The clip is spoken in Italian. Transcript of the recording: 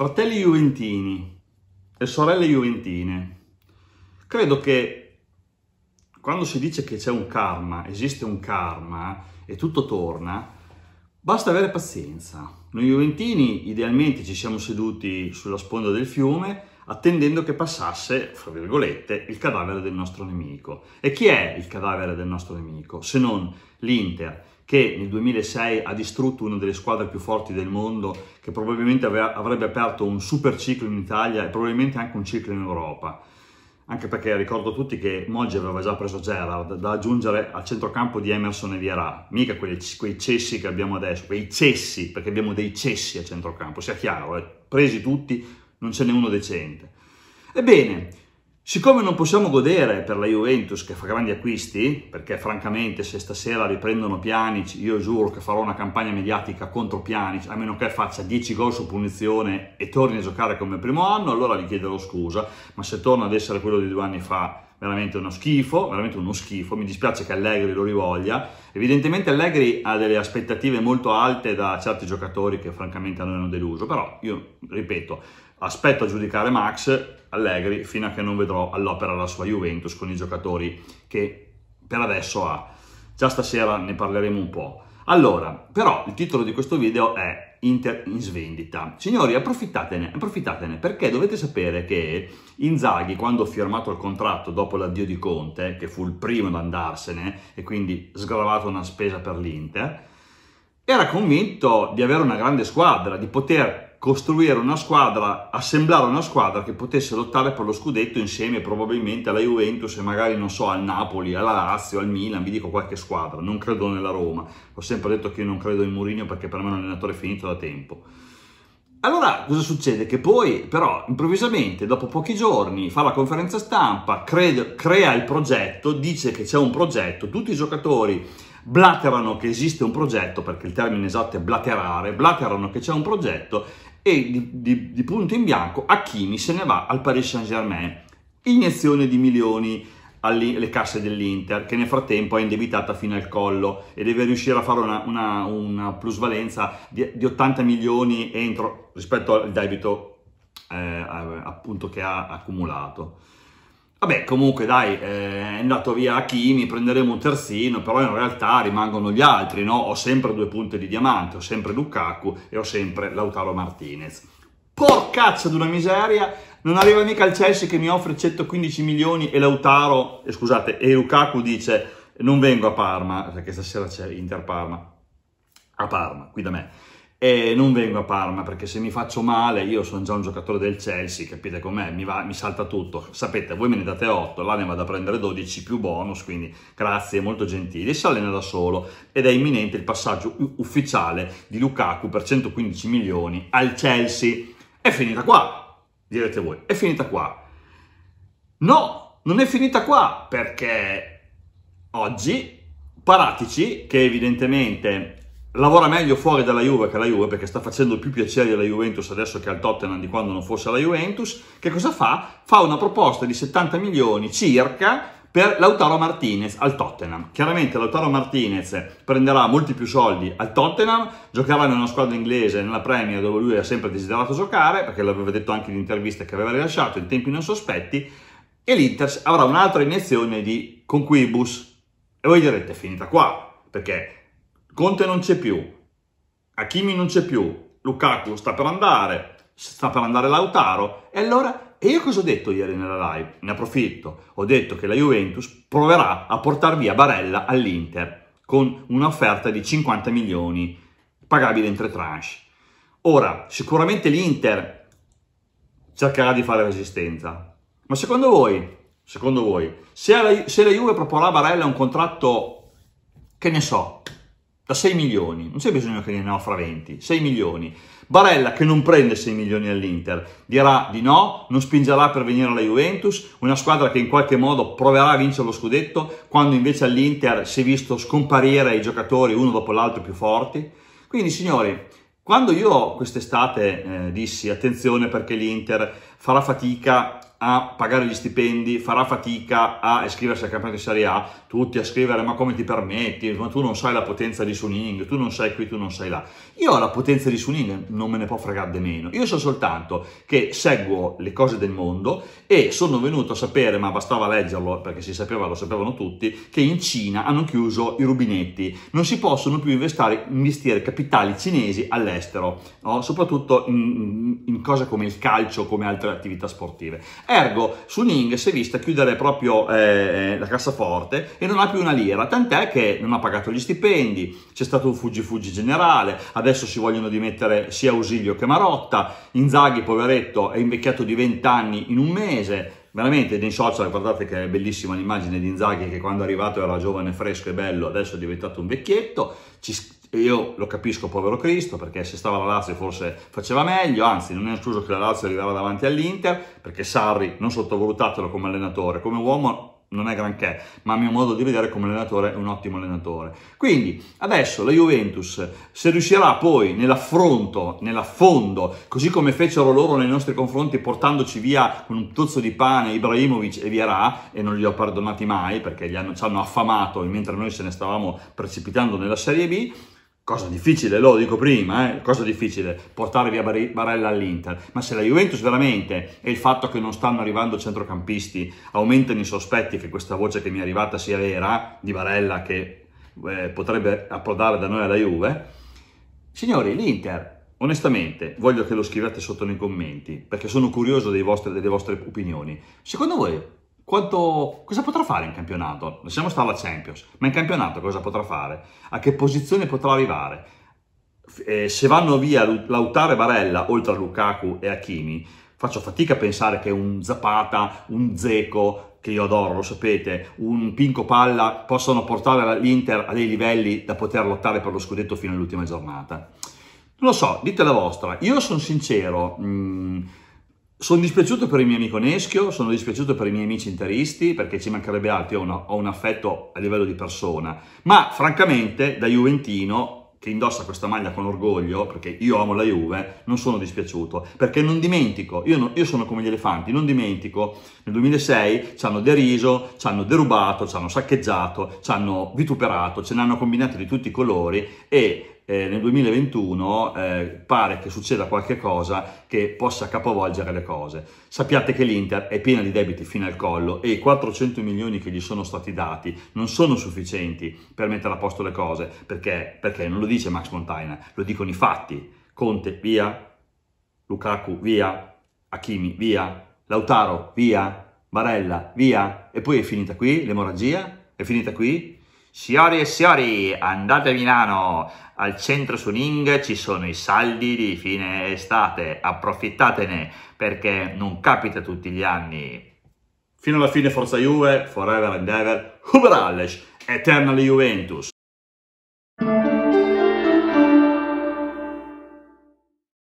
Fratelli Juventini e sorelle Juventine, credo che quando si dice che c'è un karma, esiste un karma e tutto torna, basta avere pazienza. Noi Juventini idealmente ci siamo seduti sulla sponda del fiume attendendo che passasse, fra virgolette, il cadavere del nostro nemico. E chi è il cadavere del nostro nemico se non l'Inter? che nel 2006 ha distrutto una delle squadre più forti del mondo, che probabilmente avrebbe aperto un super ciclo in Italia e probabilmente anche un ciclo in Europa. Anche perché ricordo tutti che Moggi aveva già preso Gerard da aggiungere al centrocampo di Emerson e Vierà, mica quei, quei cessi che abbiamo adesso, quei cessi, perché abbiamo dei cessi a centrocampo, sia chiaro, eh? presi tutti non ce n'è uno decente. Ebbene, Siccome non possiamo godere per la Juventus che fa grandi acquisti, perché francamente se stasera riprendono Pjanic, io giuro che farò una campagna mediatica contro Pjanic, a meno che faccia 10 gol su punizione e torni a giocare come primo anno, allora vi chiederò scusa, ma se torna ad essere quello di due anni fa, veramente uno schifo, veramente uno schifo, mi dispiace che Allegri lo rivoglia. Evidentemente Allegri ha delle aspettative molto alte da certi giocatori che francamente hanno deluso, però io ripeto, Aspetto a giudicare Max Allegri fino a che non vedrò all'opera la sua Juventus con i giocatori che per adesso ha. Già stasera ne parleremo un po'. Allora, però il titolo di questo video è Inter in svendita. Signori, approfittatene, approfittatene, perché dovete sapere che Inzaghi, quando ha firmato il contratto dopo l'addio di Conte, che fu il primo ad andarsene e quindi sgravato una spesa per l'Inter, era convinto di avere una grande squadra, di poter costruire una squadra, assemblare una squadra che potesse lottare per lo scudetto insieme probabilmente alla Juventus e magari, non so, al Napoli, alla Lazio, al Milan, vi dico qualche squadra, non credo nella Roma, ho sempre detto che io non credo in Mourinho perché per me è un allenatore finito da tempo. Allora, cosa succede? Che poi, però, improvvisamente, dopo pochi giorni, fa la conferenza stampa, crea il progetto, dice che c'è un progetto, tutti i giocatori blaterano che esiste un progetto, perché il termine esatto è blaterare, blaterano che c'è un progetto e di, di, di punto in bianco Hakimi se ne va al Paris Saint-Germain, iniezione di milioni alle casse dell'Inter, che nel frattempo è indebitata fino al collo e deve riuscire a fare una, una, una plusvalenza di, di, 80 milioni entro, rispetto al debito eh, appunto che ha accumulato. Vabbè, comunque dai, eh, è andato via Hakimi, prenderemo un terzino, però in realtà rimangono gli altri, no? Ho sempre due punte di diamante, ho sempre Lukaku e ho sempre Lautaro Martinez. Porcaccia d'una miseria, non arriva mica il Chelsea che mi offre 115 milioni e Lautaro, eh, scusate, e Lukaku dice non vengo a Parma, perché stasera c'è Inter Parma, a Parma, qui da me e non vengo a Parma perché se mi faccio male io sono già un giocatore del Chelsea, capite com'è, mi, va, mi salta tutto, sapete voi me ne date 8, là ne vado a prendere 12 più bonus, quindi grazie, molto gentili, e si allena da solo ed è imminente il passaggio ufficiale di Lukaku per 115 milioni al Chelsea, è finita qua, direte voi, è finita qua, no, non è finita qua perché oggi Paratici che evidentemente lavora meglio fuori dalla Juve che la Juve perché sta facendo più piacere alla Juventus adesso che al Tottenham di quando non fosse la Juventus, che cosa fa? Fa una proposta di 70 milioni circa per Lautaro Martinez al Tottenham. Chiaramente Lautaro Martinez prenderà molti più soldi al Tottenham, giocherà in una squadra inglese nella Premier dove lui ha sempre desiderato giocare, perché l'aveva detto anche in interviste che aveva rilasciato in tempi non sospetti, e l'Inter avrà un'altra iniezione di conquibus. E voi direte, finita qua, perché Conte non c'è più, Hakimi non c'è più, Lukaku sta per andare, sta per andare Lautaro, e allora e io cosa ho detto ieri nella live? Ne approfitto. Ho detto che la Juventus proverà a portare via Barella all'Inter con un'offerta di 50 milioni pagabile in tre tranche. Ora, sicuramente l'Inter cercherà di fare resistenza. Ma secondo voi, secondo voi se, la, se la Juve proporrà a Barella un contratto, che ne so, da 6 milioni, non c'è bisogno che ne offra 20, 6 milioni. Barella che non prende 6 milioni all'Inter, dirà di no, non spingerà per venire alla Juventus, una squadra che in qualche modo proverà a vincere lo scudetto, quando invece all'Inter si è visto scomparire i giocatori uno dopo l'altro più forti. Quindi signori, quando io quest'estate eh, dissi attenzione perché l'Inter farà fatica a pagare gli stipendi, farà fatica a iscriversi al campionato di Serie A, tutti a scrivere ma come ti permetti, ma tu non sai la potenza di Suning, tu non sai qui, tu non sai là. Io la potenza di Suning non me ne può fregare di meno, io so soltanto che seguo le cose del mondo e sono venuto a sapere, ma bastava leggerlo perché si sapeva, lo sapevano tutti, che in Cina hanno chiuso i rubinetti, non si possono più investare, investire capitali cinesi all'estero, no? soprattutto in, in cose come il calcio, come altre attività sportive. Ergo, su Ning si è vista chiudere proprio eh, la cassaforte e non ha più una lira, tant'è che non ha pagato gli stipendi, c'è stato un fuggi fuggi generale, adesso si vogliono dimettere sia Ausilio che Marotta, Inzaghi, poveretto, è invecchiato di 20 anni in un mese, veramente nei social guardate che è bellissima l'immagine di Inzaghi che quando è arrivato era giovane, fresco e bello, adesso è diventato un vecchietto, ci io lo capisco, povero Cristo, perché se stava la Lazio forse faceva meglio, anzi non è escluso che la Lazio arrivava davanti all'Inter, perché Sarri, non sottovalutatelo come allenatore, come uomo non è granché, ma a mio modo di vedere come allenatore è un ottimo allenatore. Quindi adesso la Juventus, se riuscirà poi nell'affronto, nell'affondo, così come fecero loro nei nostri confronti portandoci via con un tozzo di pane Ibrahimovic e Vierà, e non li ho perdonati mai perché hanno, ci hanno affamato mentre noi ce ne stavamo precipitando nella Serie B, Cosa difficile, lo dico prima, eh? cosa difficile, portare via Barella all'Inter. Ma se la Juventus veramente e il fatto che non stanno arrivando centrocampisti aumentano i sospetti che questa voce che mi è arrivata sia vera, di Barella che eh, potrebbe approdare da noi alla Juve, signori, l'Inter, onestamente, voglio che lo scriviate sotto nei commenti, perché sono curioso vostri, delle vostre opinioni. Secondo voi quanto, cosa potrà fare in campionato? Lasciamo stare la Champions, ma in campionato cosa potrà fare? A che posizione potrà arrivare? Eh, se vanno via Lautare e Barella, oltre a Lukaku e Hakimi, faccio fatica a pensare che un Zapata, un Zeco, che io adoro, lo sapete, un Pinco Palla possano portare l'Inter a dei livelli da poter lottare per lo scudetto fino all'ultima giornata. Non lo so, dite la vostra. Io sono sincero... Mh, mm, sono dispiaciuto per il mio amico Neschio, sono dispiaciuto per i miei amici interisti, perché ci mancherebbe altro, io ho, un affetto a livello di persona, ma francamente da Juventino, che indossa questa maglia con orgoglio, perché io amo la Juve, non sono dispiaciuto, perché non dimentico, io, non, io sono come gli elefanti, non dimentico, nel 2006 ci hanno deriso, ci hanno derubato, ci hanno saccheggiato, ci hanno vituperato, ce ne hanno combinate di tutti i colori e eh, nel 2021 eh, pare che succeda qualcosa che possa capovolgere le cose. Sappiate che l'Inter è piena di debiti fino al collo e i 400 milioni che gli sono stati dati non sono sufficienti per mettere a posto le cose, perché, perché non lo dice Max Montaina, lo dicono i fatti. Conte via, Lukaku via, Hakimi via, Lautaro via, Barella via, e poi è finita qui l'emorragia, è finita qui Siori e siori, andate a Milano, al centro Suning ci sono i saldi di fine estate, approfittatene perché non capita tutti gli anni. Fino alla fine Forza Juve, Forever and Ever, Uberalles, Eternal Juventus.